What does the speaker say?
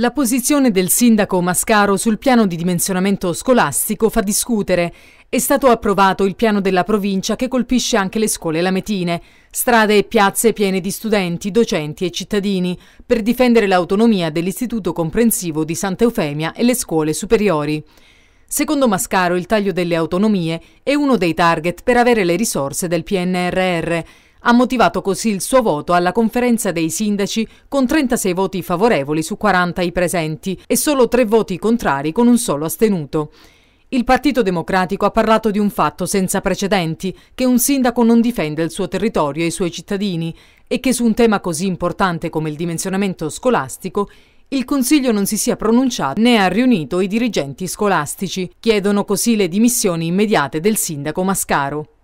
La posizione del sindaco Mascaro sul piano di dimensionamento scolastico fa discutere. È stato approvato il piano della provincia che colpisce anche le scuole lametine, strade e piazze piene di studenti, docenti e cittadini, per difendere l'autonomia dell'Istituto Comprensivo di Santa Eufemia e le scuole superiori. Secondo Mascaro il taglio delle autonomie è uno dei target per avere le risorse del PNRR ha motivato così il suo voto alla conferenza dei sindaci con 36 voti favorevoli su 40 i presenti e solo 3 voti contrari con un solo astenuto. Il Partito Democratico ha parlato di un fatto senza precedenti, che un sindaco non difende il suo territorio e i suoi cittadini e che su un tema così importante come il dimensionamento scolastico il Consiglio non si sia pronunciato né ha riunito i dirigenti scolastici. Chiedono così le dimissioni immediate del sindaco Mascaro.